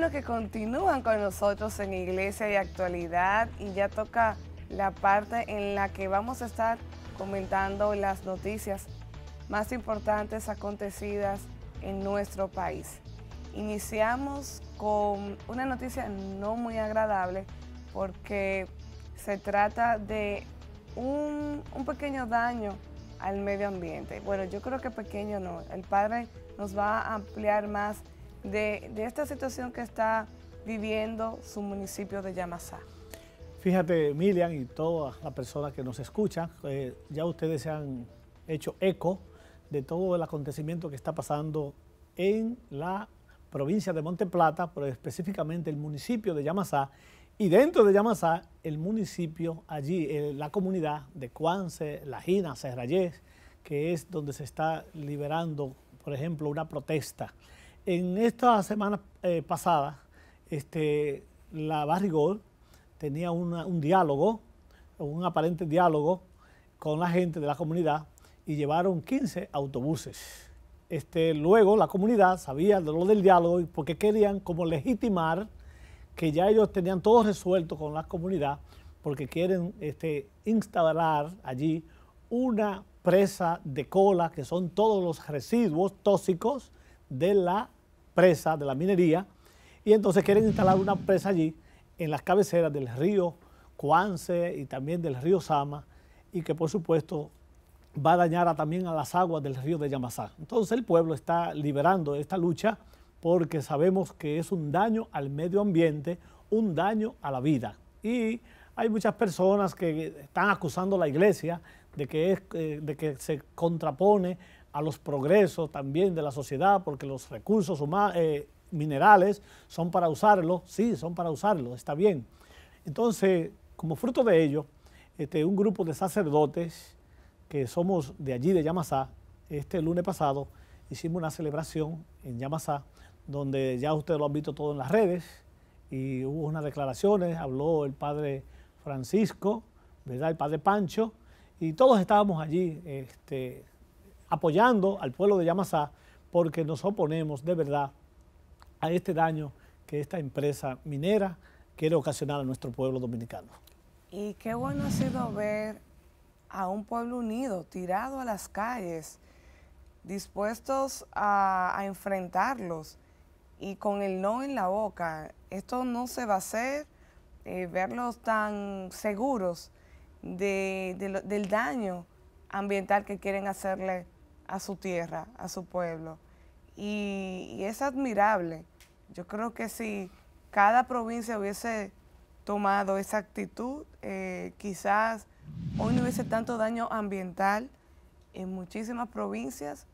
Bueno, que continúan con nosotros en Iglesia y Actualidad y ya toca la parte en la que vamos a estar comentando las noticias más importantes acontecidas en nuestro país. Iniciamos con una noticia no muy agradable porque se trata de un, un, pequeño daño al medio ambiente. Bueno, yo creo que pequeño no. El padre nos va a ampliar más de, esta situación que está viviendo su municipio de Yamasá? Fíjate, Milian y todas las personas que nos escuchan, eh, ya ustedes se han hecho eco de todo el acontecimiento que está pasando en la provincia de Monte Plata, pero específicamente el municipio de Yamasá, y dentro de Yamasá, el municipio allí, eh, la comunidad de Cuance, Lajina, Serrayés, que es donde se está liberando, por ejemplo, una protesta en esta semana eh, pasada, este, la Barrigol tenía un diálogo, un aparente diálogo con la gente de la comunidad y llevaron 15 autobuses. Este, luego la comunidad sabía de lo del diálogo porque querían como legitimar que ya ellos tenían todo resuelto con la comunidad porque quieren este, instalar allí una presa de cola que son todos los residuos tóxicos de la presa de la minería y entonces quieren instalar una presa allí en las cabeceras del río Cuance y también del río Sama y que por supuesto va a dañar también a las aguas del río de Yamasá. Entonces el pueblo está liberando esta lucha porque sabemos que es un daño al medio ambiente, un daño a la vida. Y hay muchas personas que están acusando a la iglesia de que, es, eh, de que se contrapone a los progresos también de la sociedad, porque los recursos eh, minerales son para usarlos, sí, son para usarlos, está bien. Entonces, como fruto de ello, este, un grupo de sacerdotes que somos de allí, de Yamasá, este lunes pasado hicimos una celebración en Yamasá, donde ya ustedes lo han visto todo en las redes, y hubo unas declaraciones, habló el padre Francisco, ¿verdad? el padre Pancho, y todos estábamos allí este, apoyando al pueblo de Yamasá porque nos oponemos de verdad a este daño que esta empresa minera quiere ocasionar a nuestro pueblo dominicano. Y qué bueno ha sido ver a un pueblo unido, tirado a las calles, dispuestos a, enfrentarlos y con el no en la boca. Esto no se va a hacer, eh, verlos tan seguros del daño ambiental que quieren hacerle a su tierra, a su pueblo. Y, es admirable. Yo creo que si cada provincia hubiese tomado esa actitud, eh, quizás hoy no hubiese tanto daño ambiental en muchísimas provincias.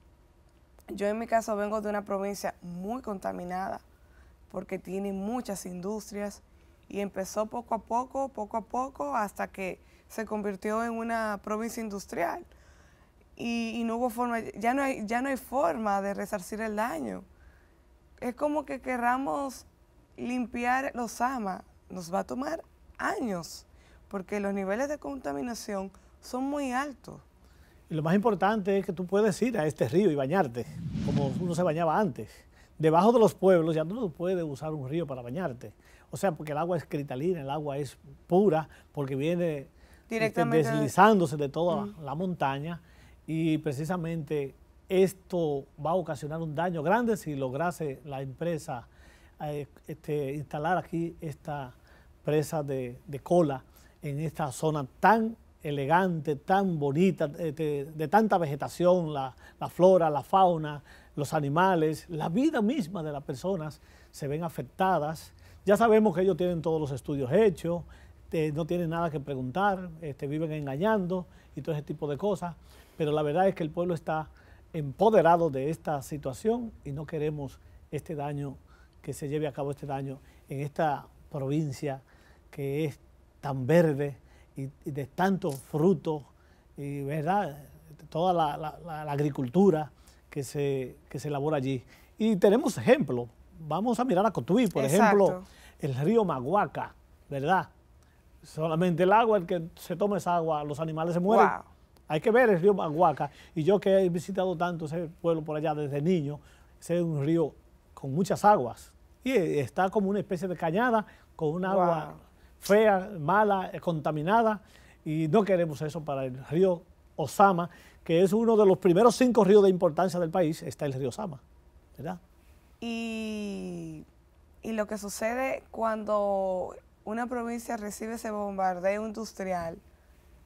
Yo en mi caso vengo de una provincia muy contaminada porque tiene muchas industrias y empezó poco a poco, poco a poco, hasta que se convirtió en una provincia industrial y, no hubo forma, ya no, hay, ya no hay forma de resarcir el daño. Es como que querramos limpiar los amas, nos va a tomar años, porque los niveles de contaminación son muy altos. Y lo más importante es que tú puedes ir a este río y bañarte, como uno se bañaba antes. Debajo de los pueblos ya no puede usar un río para bañarte. O sea, porque el agua es cristalina, el agua es pura, porque viene este, deslizándose de toda la montaña y precisamente esto va a ocasionar un daño grande si lograse la empresa eh, este, instalar aquí esta presa de, cola en esta zona tan elegante, tan bonita, eh, de, tanta vegetación, la, flora, la fauna, los animales, la vida misma de las personas se ven afectadas. Ya sabemos que ellos tienen todos los estudios hechos, eh, no tienen nada que preguntar, este, viven engañando y todo ese tipo de cosas. Pero la verdad es que el pueblo está empoderado de esta situación y no queremos este daño, que se lleve a cabo este daño en esta provincia que es tan verde y, de tanto fruto y verdad, toda la, agricultura que se, se elabora allí. Y tenemos ejemplos. Vamos a mirar a Cotuí, por ejemplo, el río Maguaca, ¿verdad? Solamente el agua, el que se toma esa agua, los animales se mueren. Hay que ver el río Manhuaca, Y yo que he visitado tanto ese pueblo por allá desde niño, ese es un río con muchas aguas. Y está como una especie de cañada con un agua fea, mala, eh, contaminada. Y no queremos eso para el río Osama, que es uno de los primeros cinco ríos de importancia del país, está el río Osama. ¿Verdad? Y, y lo que sucede cuando una provincia recibe ese bombardeo industrial,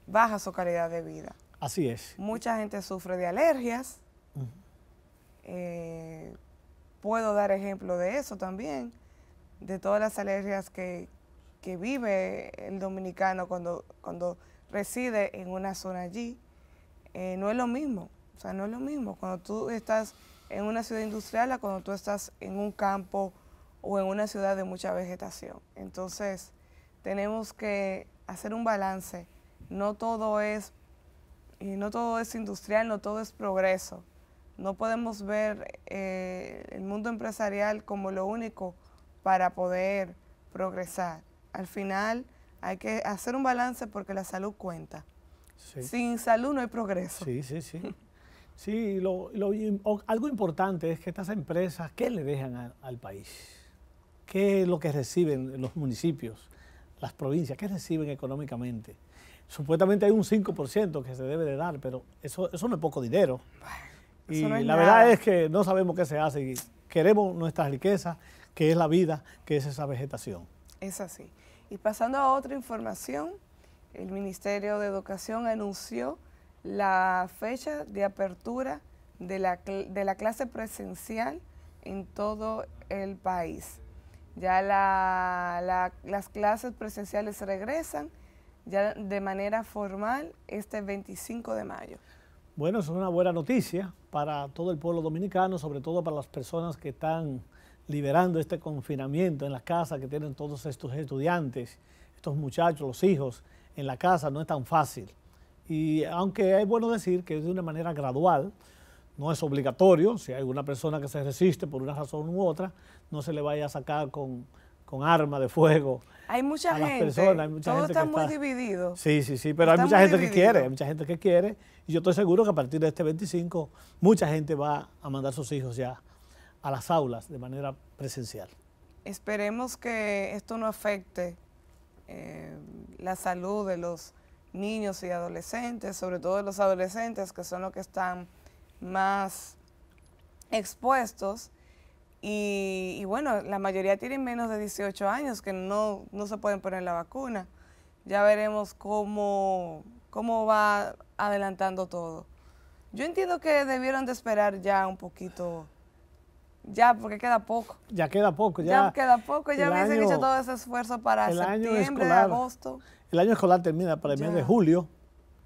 baja su calidad de vida. Así es. Mucha gente sufre de alergias. Eh, puedo dar ejemplo de eso también, de todas las alergias que, vive el dominicano cuando, cuando reside en una zona allí. Eh, no es lo mismo, o sea, no es lo mismo cuando tú estás en una ciudad industrial a cuando tú estás en un campo o en una ciudad de mucha vegetación. Entonces, tenemos que hacer un balance. No todo es y no todo es industrial, no todo es progreso. No podemos ver eh, el mundo empresarial como lo único para poder progresar. Al final hay que hacer un balance porque la salud cuenta. Sin salud no hay progreso. Sí, sí, sí. sí, lo, algo importante es que estas empresas, ¿qué le dejan al país? ¿Qué es lo que reciben los municipios, las provincias? ¿Qué reciben económicamente? Supuestamente hay un 5% que se debe de dar, pero eso, eso no es poco dinero. y la verdad es que no sabemos qué se hace y queremos nuestra riqueza, que es la vida, que es esa vegetación. Es así. Y pasando a otra información, el Ministerio de Educación anunció la fecha de apertura de la, de la clase presencial en todo el país. Ya las clases presenciales regresan ya de manera formal este 25 de mayo. Bueno, es una buena noticia para todo el pueblo dominicano, sobre todo para las personas que están liberando este confinamiento en las casas que tienen todos estos estudiantes, estos muchachos, los hijos en la casa, no es tan fácil. Y aunque es bueno decir que es de una manera gradual, no es obligatorio, si hay una persona que se resiste por una razón u otra, no se le vaya a sacar con, con arma de fuego hay mucha gente. Personas, hay todo está muy dividido. Sí, sí, sí, pero hay mucha gente que quiere, hay mucha gente que quiere. Y yo estoy seguro que a partir de este 25, mucha gente va a mandar sus hijos ya a las aulas de manera presencial. Esperemos que esto no afecte eh, la salud de los niños y adolescentes, sobre todo de los adolescentes que son los que están más expuestos y, bueno, la mayoría tienen menos de 18 años que no, se pueden poner la vacuna. Ya veremos cómo, cómo va adelantando todo. Yo entiendo que debieron de esperar ya un poquito, ya porque queda poco. Ya queda poco, ya. Ya queda poco, ya hubiesen hecho todo ese esfuerzo para septiembre, agosto. El año escolar termina para el mes de julio,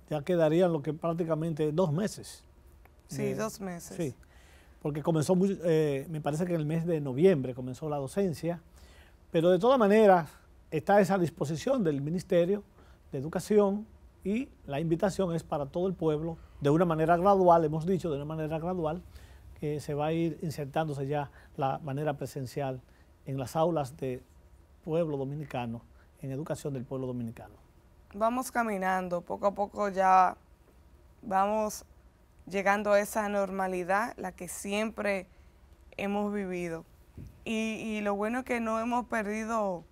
ya quedarían lo que prácticamente dos meses. Sí, eh, dos meses. Sí porque comenzó, eh, me parece que en el mes de noviembre comenzó la docencia, pero de todas maneras está esa disposición del Ministerio de Educación y la invitación es para todo el pueblo, de una manera gradual, hemos dicho, de una manera gradual, que se va a ir insertándose ya la manera presencial en las aulas de pueblo dominicano, en educación del pueblo dominicano. Vamos caminando, poco a poco ya vamos llegando a esa normalidad, la que siempre hemos vivido. Y, lo bueno es que no hemos perdido,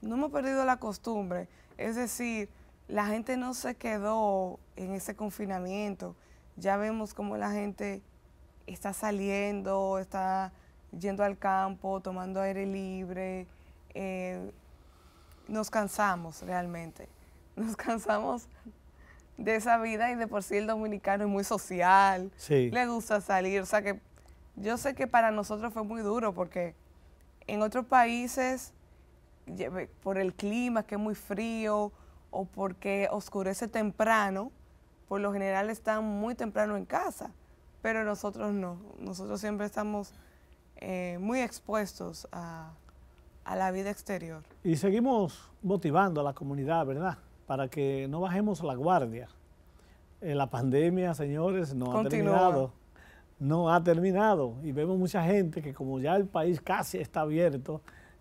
no hemos perdido la costumbre. Es decir, la gente no se quedó en ese confinamiento. Ya vemos cómo la gente está saliendo, está yendo al campo, tomando aire libre. Eh, nos cansamos realmente. Nos cansamos de esa vida y de por sí el dominicano es muy social, le gusta salir, o sea que yo sé que para nosotros fue muy duro porque en otros países, por el clima que es muy frío o porque oscurece temprano, por lo general están muy temprano en casa, pero nosotros no, nosotros siempre estamos eh, muy expuestos a, a la vida exterior. Y seguimos motivando a la comunidad, ¿verdad? para que no bajemos la guardia. Eh, la pandemia, señores, no ha terminado. No ha terminado. Y vemos mucha gente que como ya el país casi está abierto,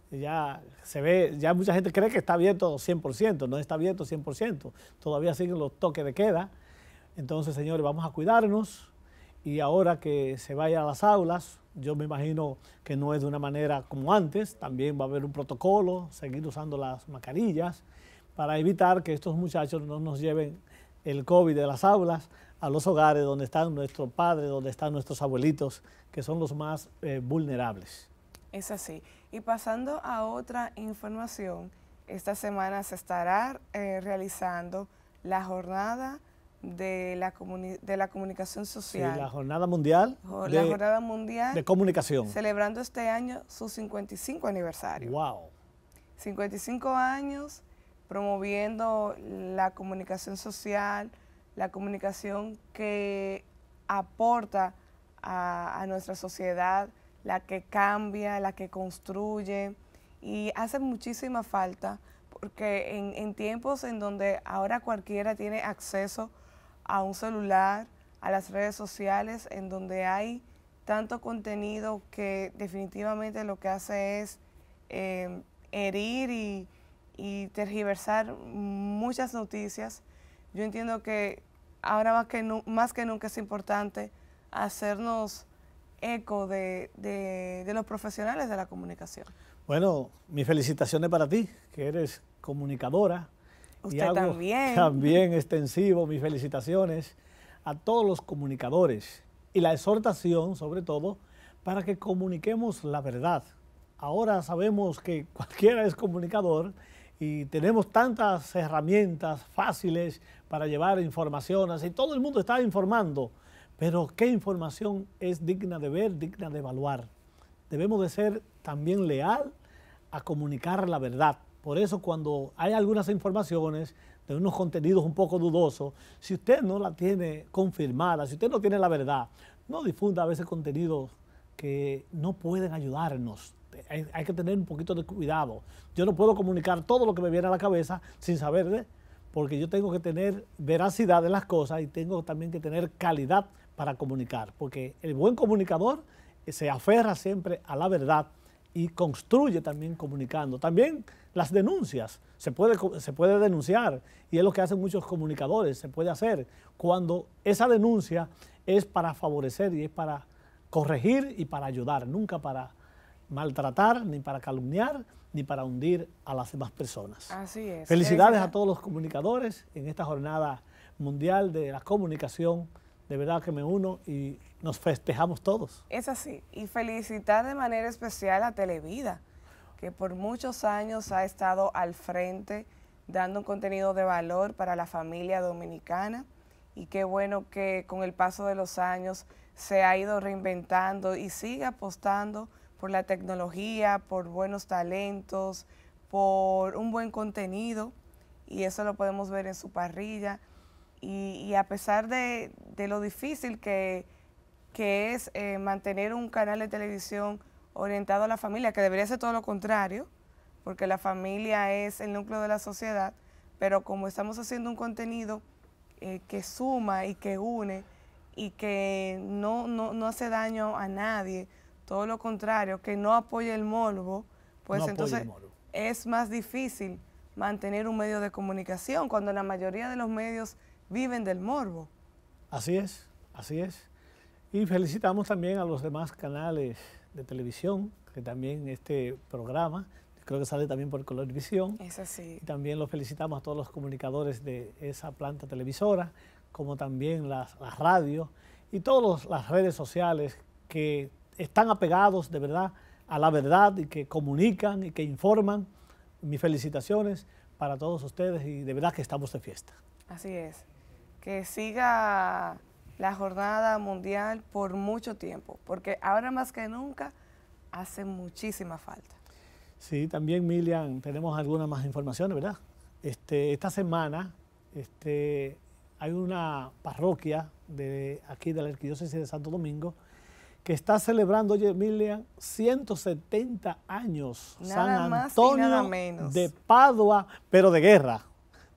ya se ve, ya mucha gente cree que está abierto 100%, no está abierto 100%. Todavía siguen los toques de queda. Entonces, señores, vamos a cuidarnos. Y ahora que se vaya a las aulas, yo me imagino que no es de una manera como antes. También va a haber un protocolo, seguir usando las mascarillas para evitar que estos muchachos no nos lleven el COVID de las aulas a los hogares donde están nuestros padres, donde están nuestros abuelitos, que son los más eh, vulnerables. Es así. Y pasando a otra información, esta semana se estará eh, realizando la jornada de la, comunicación social. Sí, la jornada mundial. la jornada mundial. De comunicación. Celebrando este año su 55 aniversario. ¡Wow! 55 años promoviendo la comunicación social, la comunicación que aporta a, nuestra sociedad, la que cambia, la que construye y hace muchísima falta porque en, tiempos en donde ahora cualquiera tiene acceso a un celular, a las redes sociales, en donde hay tanto contenido que definitivamente lo que hace es eh, herir y, y tergiversar muchas noticias. Yo entiendo que ahora más que, más que nunca es importante hacernos eco de, de, los profesionales de la comunicación. Bueno, mis felicitaciones para ti, que eres comunicadora. Usted también. También extensivo, mis felicitaciones a todos los comunicadores y la exhortación, sobre todo, para que comuniquemos la verdad. Ahora sabemos que cualquiera es comunicador y tenemos tantas herramientas fáciles para llevar información, así todo el mundo está informando, pero ¿qué información es digna de ver, digna de evaluar? Debemos de ser también leal a comunicar la verdad. Por eso cuando hay algunas informaciones de unos contenidos un poco dudosos, si usted no la tiene confirmada, si usted no tiene la verdad, no difunda a veces contenidos que no pueden ayudarnos hay, que tener un poquito de cuidado. Yo no puedo comunicar todo lo que me viene a la cabeza sin saber, ¿eh? porque yo tengo que tener veracidad en las cosas y tengo también que tener calidad para comunicar, porque el buen comunicador eh, se aferra siempre a la verdad y construye también comunicando. También las denuncias, se puede, se puede denunciar y es lo que hacen muchos comunicadores, se puede hacer cuando esa denuncia es para favorecer y es para corregir y para ayudar, nunca para maltratar, ni para calumniar, ni para hundir a las demás personas. Así es. Felicidades a todos los comunicadores en esta jornada mundial de la comunicación. De verdad que me uno y nos festejamos todos. Es así. Y felicitar de manera especial a Televida, que por muchos años ha estado al frente dando un contenido de valor para la familia dominicana. Y qué bueno que con el paso de los años se ha ido reinventando y sigue apostando por la tecnología, por buenos talentos, por un buen contenido, y eso lo podemos ver en su parrilla. Y, a pesar de, lo difícil que, es eh, mantener un canal de televisión orientado a la familia, que debería ser todo lo contrario, porque la familia es el núcleo de la sociedad, pero como estamos haciendo un contenido eh, que suma y que une y que no hace daño a nadie, todo lo contrario, que no apoya el morbo, pues entonces es más difícil mantener un medio de comunicación cuando la mayoría de los medios viven del morbo. Así es, así es. Y felicitamos también a los demás canales de televisión, que también este programa, creo que sale también por Colorvisión. Es así. Y también los felicitamos a todos los comunicadores de esa planta televisora, como también las, radio radios y todas las redes sociales que están apegados de verdad a la verdad y que comunican y que informan. Mis felicitaciones para todos ustedes y de verdad que estamos de fiesta. Así es. Que siga la jornada mundial por mucho tiempo, porque ahora más que nunca hace muchísima falta. Sí, también Milian, tenemos algunas más informaciones, ¿verdad? Este, esta semana este, hay una parroquia de aquí de la Arquidiócesis de Santo Domingo que está celebrando, oye, Emilia, 170 años. San Antonio nada menos. de Padua, pero de guerra.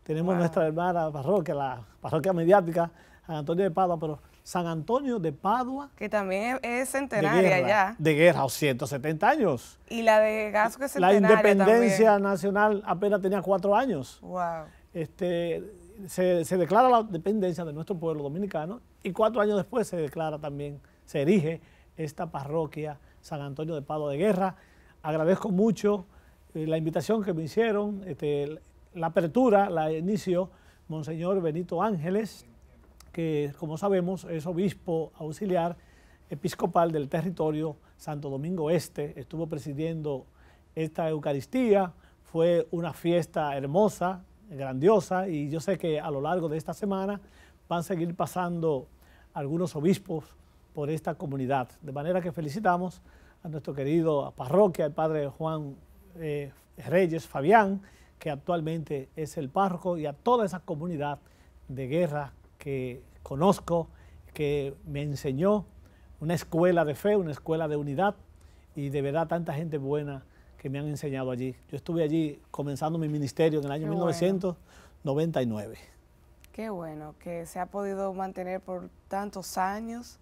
Tenemos nuestra hermana parroquia, la parroquia mediática, San Antonio de Padua, pero San Antonio de Padua. Que también e-, es centenaria ya. De guerra, o 170 años. Y la de Gasco es centenaria La independencia nacional apenas tenía cuatro años. Wow. Este, se declara la dependencia de nuestro pueblo dominicano y cuatro años después se declara también, se erige esta parroquia San Antonio de Pado de Guerra. Agradezco mucho eh, la invitación que me hicieron, este, la apertura, la inicio, Monseñor Benito Ángeles, que como sabemos es obispo auxiliar episcopal del territorio Santo Domingo Este, estuvo presidiendo esta Eucaristía, fue una fiesta hermosa, grandiosa, y yo sé que a lo largo de esta semana van a seguir pasando algunos obispos por esta comunidad. De manera que felicitamos a nuestro querido parroquia, el padre Juan eh, Reyes Fabián, que actualmente es el párroco, y a toda esa comunidad de guerra que conozco, que me enseñó una escuela de fe, una escuela de unidad, y de verdad tanta gente buena que me han enseñado allí. Yo estuve allí comenzando mi ministerio en el año 1999. Qué bueno que se ha podido mantener por tantos años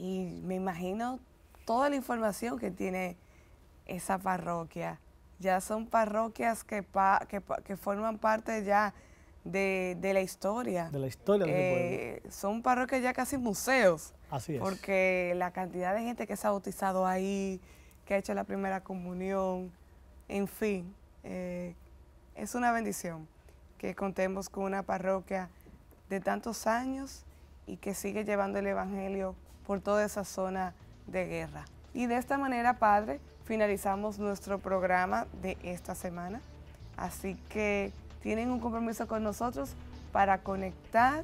y me imagino toda la información que tiene esa parroquia. Ya son parroquias que, que, forman parte ya de, la historia. De la historia eh, Son parroquias ya casi museos. Así es. Porque la cantidad de gente que se ha bautizado ahí, que ha hecho la primera comunión, en fin, eh, es una bendición que contemos con una parroquia de tantos años y que sigue llevando el Evangelio por toda esa zona de guerra. Y de esta manera, Padre, finalizamos nuestro programa de esta semana. Así que tienen un compromiso con nosotros para conectar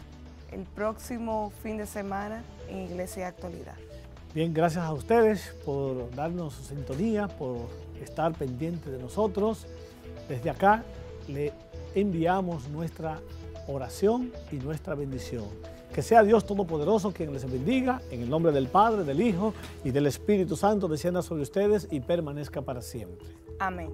el próximo fin de semana en Iglesia Actualidad. Bien, gracias a ustedes por darnos su sintonía, por estar pendiente de nosotros. Desde acá le enviamos nuestra oración y nuestra bendición. Que sea Dios Todopoderoso quien les bendiga, en el nombre del Padre, del Hijo y del Espíritu Santo, descienda sobre ustedes y permanezca para siempre. Amén.